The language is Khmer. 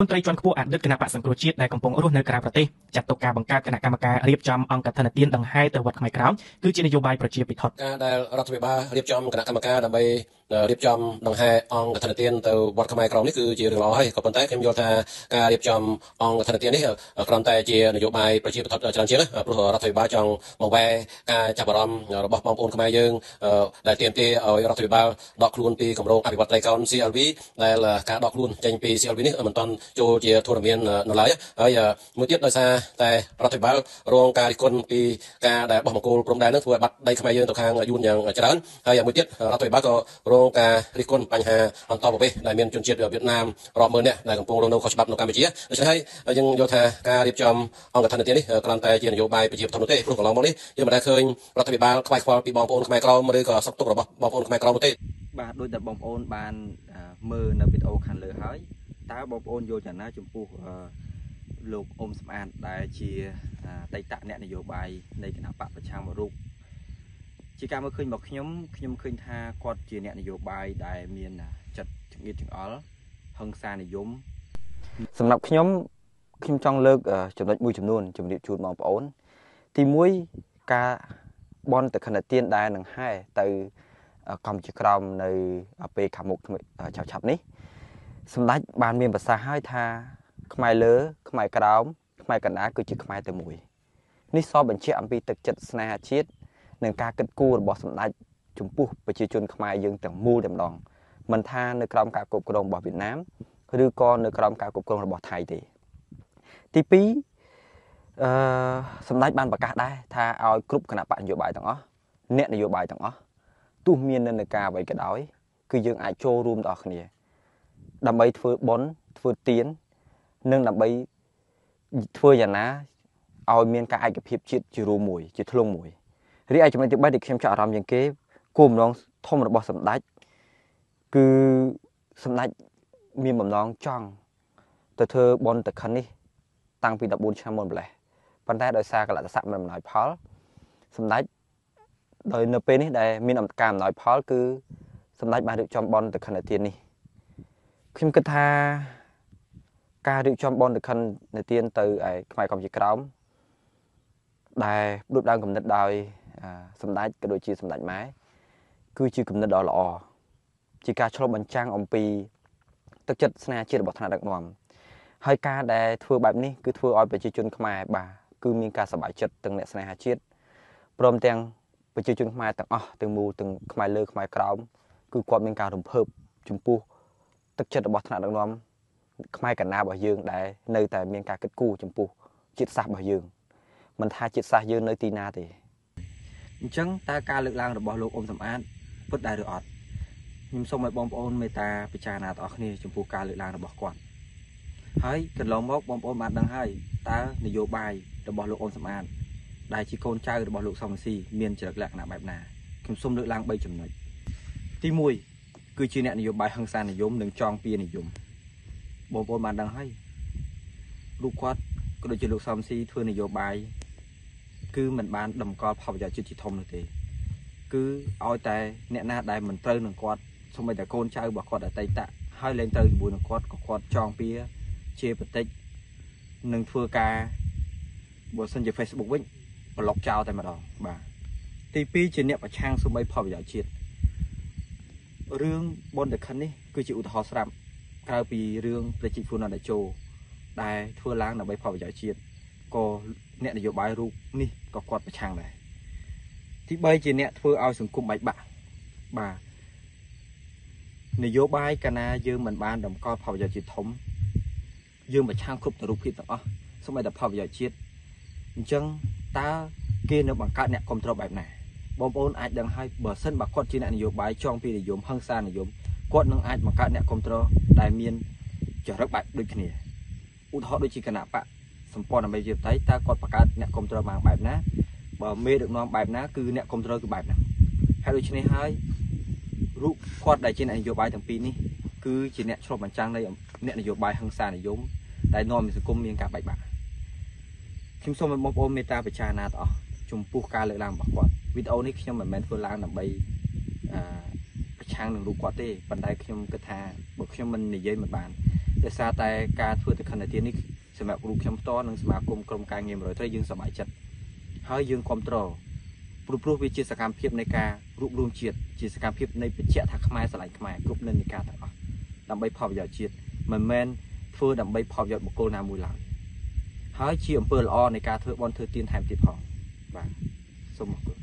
មន្ត្រីជាន់ខ្ពស់អតីតគណៈបក្សសង្គ្រោះជាតិដែលកំពុងរស់នៅក្រៅប្រទេសចាត់ទុកការបង្កើតគណៈកម្មការរៀបចំអង្គធនទានដង្ហែទៅវត្តខ្មែរក្រោមគឺជានយោបាយប្រជាពិធដ្ឋការដែលរដ្ឋាភិបាលរៀបចំគណៈកម្មការដើម្បីរៀបចំដង្ហែអង្គធនទានទៅវត្តខ្មែរក្រមនេះគឺជារឿងល្អហើយក៏ប៉ុន្តែខ្ញុំយល់ថាការរៀបចំអង្គធនទាននេះគ្រាន់តែជានយោបាយប្រជាធិបតេយ្យច្រើនជាងណាព្រោះរដ្ឋាភិបាលចង់មកវែការចាប់អារម្មណ៍របស់បងប្អូនខ្មែរយើង ដែលទាមទារឲ្យរដ្ឋាភិបាលដកខ្លួនពីគម្រោងអភិវឌ្ឍត្រីកោណ CLV ដែលការដកខ្លួនចេញពី CLV នេះមិនទាន់ចូលជាធរមាននៅឡើយហើយមួយទៀតដោយសារតែរដ្ឋាភិបាលរងការរិះគន់ពីការដែលបោះបង្គោលព្រំដែននឹងធ្វើឲ្យបាត់ដីខ្មែរយើងទៅខាងយួនយ៉ាងច្រើនហើយមួយទៀតរដ្ឋាភិបាលក៏រងការរិះគន់បញ្ហាអន្តរប្រវេសន៍ដែលមានជនជាតិវៀតណាមរាប់ម៉ឺននាក់ដែលកំពុងរស់នៅខុសច្បាប់នៅកម្ពុជាដូច្នេះហើយយើងយល់ថាការរៀបចំអង្គធនធាននេះគ្រាន់តែជានយោបាយប្រជាធិបតេយ្យទេព្រោះកន្លងមកនេះយើងមិនដែលឃើញរដ្ឋាភិបាលខ្វាយខ្វល់ពីបងប្អូនខ្មែរក្រមឬក៏សុខទុក្ខរបស់បងប្អូនខ្មែរក្រមទេបាទដោយតែបងប្អូនបានមើលនៅវីដេអូខាងលើហើយតើបងប្អូនយល់យ៉ាងណាចំពោះលោកអ៊ុំសំអាតដែលជាអតីតអ្នកនយោបាយនៃគណៈបកប្រឆាំងមួយរូបជាការមើលឃើញរបស់ខ្ញុំខ្ញុំឃើញថាគាត់ជាអ្នកនយោបាយដែលមាន ចិត្តចង្អៀតចង្អល់ហឹង្សានិយមសម្រាប់ខ្ញុំ ខ្ញុំចង់លើកចំណុចមួយ ចំនួនជំរាបជូនបងប្អូន ទី1ការបនតខណទានដែលនឹងហែទៅកម្ពុជាក្រមនៅពេលខាងមុខឆាប់ឆាប់នេះសម្ដេចបានមានប្រសាសន៍ហើយថាខ្មែរលើខ្មែរក្រោមខ្មែរកណ្ដាលគឺជាខ្មែរតែមួយនេះសបញ្ជាក់អំពីទឹកចិត្តស្នេហាជាតិនិងការគិតគូររបស់សម្ដេចចំពោះប្រជាជនខ្មែរយើងទាំងមូលតែម្ដងមិនថានៅក្រោមការគ្រប់គ្រងរបស់វៀតណាមឬក៏នៅក្រោមការគ្រប់គ្រងរបស់ថៃទេទី2អឺសម្ដេចបានប្រកាសដែរថាឲ្យគ្រប់គណៈបកនយោបាយទាំងអស់អ្នកនយោបាយទាំងអស់ទោះមាននិន្នាការអ្វីក៏ដោយគឺយើងអាចចូលរួមទាំងអស់គ្នា ដើម្បីធ្វើបន់ធ្វើទៀននិងដើម្បីធ្វើយ៉ាងណាឲ្យមាន ការឯកភាពជាតិជារួមមួយ ជាធ្លុងមួយរីឯចំណុចទី3ដែលខ្ញុំចាប់អារម្មណ៍ជាងគេគោលបំណងធំរបស់សម្ដេចគឺសម្ដេចមានបំណងចង់ទៅធ្វើបនតខិននេះតាំងពី14ឆ្នាំមុនម្លេះប៉ុន្តែដោយសារកលតិស័កមិនអំណោយផលសម្ដេចដោយនៅពេលនេះដែលមានអំការអំណោយផល គឺសម្ដេចបានរៀបចំបនតខិនទាននេះខ្ញុំគិតថា ការរៀបចំបនតខិនទានទៅឯខ្មែរកម្ពុជាក្រោមដែលដូចដើមកំណត់ដោយសម្ដេចក៏ដូចជាសម្ដេចម៉ែគឺជាគំនិតដ៏ល្អជាការឆ្លុះបញ្ចាំងអំពីទឹកចិត្តស្នេហាជាតិរបស់ថ្នាក់ដឹកនាំហើយការដែលធ្វើបែបនេះគឺធ្វើឲ្យប្រជាជនខ្មែរបាទគឺមានការសប្បាយចិត្តទាំងអ្នកស្នេហាជាតិព្រមទាំងប្រជាជនខ្មែរទាំងអស់ទាំងមូលទាំងខ្មែរលើខ្មែរក្រោមគឺគាត់មានការរំភើបចំពោះ ទឹកចិត្តរបស់ថ្នាក់ដឹកនាំ ខ្មែរកណ្ដាលរបស់យើងដែលនៅតែមានការគិតគូរចំពោះជាតិសាសន៍របស់យើង មិនថាជាតិសាសន៍យើងនៅទីណាទេអញ្ចឹងតើការលើកឡើងរបស់លោកអ៊ុំសំអាតពិតដែរឬអត់ខ្ញុំសូមឲ្យបងប្អូនមេត្តាពិចារណាបងប្អូនចំពោះការលើកឡើងរបស់គាត់ ហើយកន្លងមក បងប្អូនបាន ដឹងហើយតើនយោបាយរបស់លោកអ៊ុំសំអាតដែលជាកូនចៅ របស់លោកសំស៊ីមានចរិតលក្ខណៈបែបណាខ្ញុំសូមលើកឡើង3ចំណុចទី1គឺជាអ្នកនយោបាយហ ংস ានិយមនិងចងពៀនិយមបងប្អូនបានដឹងហើយរូបគាត់ក៏ដូចជាលោកសំស៊ីធ្វើនយោបាយគឺมันបានតម្កល់ផលប្រយោជន៍ជាតិជាធំនោះទេ គឺឲ្យតែអ្នកណាដែលមិនត្រូវនឹងគាត់សូម្បីតែកូនចៅរបស់គាត់អតីតហើយលែងត្រូវជាមួយនឹងគាត់ក៏គាត់ចងពៀជាបតិចនឹងធ្វើការបើសិនជា Facebook វិញប្លុកចោលតែម្ដងបាទទី2ជាអ្នកប្រឆាំងសូម្បីផលប្រយោជន៍ជាតិរឿងបនតខិននេះគឺជាឧទាហរណ៍ស្រាប់ក្រៅពីរឿងប្រជាជនអន្តរជាតិដែលធ្វើឡើងដើម្បីផលប្រយោជន៍ជាតិក៏អ្នកនយោបាយរូបនេះក៏គាត់ប្រឆាំងដែរទី3ជាអ្នកធ្វើឲ្យសង្គមបែកបាក់បាទនយោបាយកាលណាយើងមិនបានតម្កល់ផលប្រយោជន៍ជាធំយើងប្រឆាំងគ្រប់ទរូបភាពទាំងអស់សូម្បីតែផលប្រយោជន៍ជាតិអញ្ចឹងតើគេនៅបង្កើតអ្នកគ្រប់គ្រងបែបណាបងប្អូនអាចដឹងហើយបើសិនបើគាត់ជាអ្នកនយោបាយចងពីនិយមហឹង្សានិយមគាត់នឹងអាចបង្កើតអ្នកគ្រប់គ្រងដែលមានចរិតបែបដូចគ្នាឧទាហរណ៍ដូចជាគណៈបកសម្ព័ន្ធអមេរិកតៃតើគាត់បង្កើតអ្នកគ្រប់គ្រងបានបែបណាបើមេដឹកនាំបែបណាគឺអ្នកគ្រប់គ្រងគឺបែបណាហើយដូច្នេះហើយរូបគាត់ដែលជាអ្នកនយោបាយទាំងពីរនេះគឺជាអ្នកឆ្លុះបញ្ចាំងនៃអ្នកនយោបាយហិង្សានិយមដែលនាំឲ្យសង្គមមានការបែកបាក់ខ្ញុំសូមបងប្អូនមេត្តាពិចារណាទាំងអស់ចំពោះការលើកឡើងរបស់គាត់វីដេអូនេះខ្ញុំមិនមែនធ្វើឡើងដើម្បីអឺប្រឆាំងនឹងរូបគាត់ទេប៉ុន្តែខ្ញុំគិតថាបើខ្ញុំមិននិយាយមិនបានដោយសារតែការធ្វើទៅខណ្ឌនាទីនេះសម្រាប់គ្រូខ្ញុំផ្ទាល់និងសមាគមក្រុមការងារមរយត្រីយើងសប្បាយចិត្តហើយយើងគ្រប់គ្រងព្រោះព្រោះវាជាសកម្មភាពនៃការរួមរួមជាតិជាសកម្មភាពនៃបច្ចៈថាខ្មែរស្រឡាញ់ខ្មែរគ្រប់និន្នាការទាំងអស់ដើម្បីផលប្រយោជន៍ជាតិមិនមែនធ្វើដើម្បីផលប្រយោជន៍បុគ្គលណាមួយឡើយហើយជាអំពើល្អនៃការធ្វើបន់ធ្វើទានថែមទៀតផងបាទសូមអរគុណ